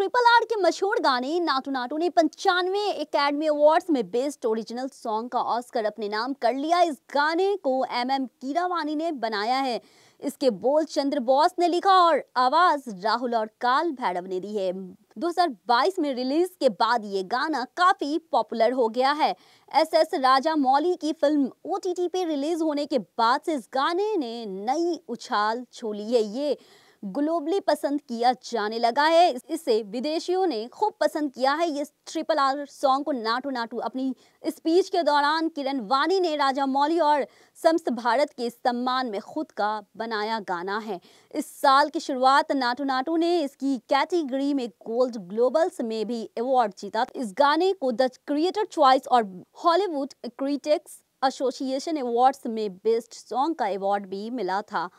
triple R के मशहूर गाने नाटू नाटू ने पंचानवे एकेडमी अवार्ड्स में बेस्ट ओरिजिनल सॉन्ग का ऑस्कर अपने नाम कर लिया इस गाने को एम एम कीरावानी ने बनाया है इसके बोल चंद्र बोस ने लिखा और आवाज राहुल और काल भैरव ने दी है 2022 में रिलीज के बाद ये गाना काफी पॉपुलर हो गया है एस एस राजा मौली की फिल्म ओ पे रिलीज होने के बाद से इस गाने ने नई उछाल छोली है ये ग्लोबली पसंद किया जाने लगा है इसे विदेशियों ने खूब पसंद किया है ये ट्रिपल आर सॉन्ग को नाटू नाटू अपनी स्पीच के दौरान किरण वानी ने राजा मौली और समस्त भारत के सम्मान में खुद का बनाया गाना है इस साल की शुरुआत नाटू नाटू ने इसकी कैटेगरी में गोल्ड ग्लोबल्स में भी अवार्ड जीता इस गाने को द क्रिएटर चॉइस और हॉलीवुड क्रिटिक्स एसोसिएशन अवार्ड्स में बेस्ट सॉन्ग का अवार्ड भी मिला था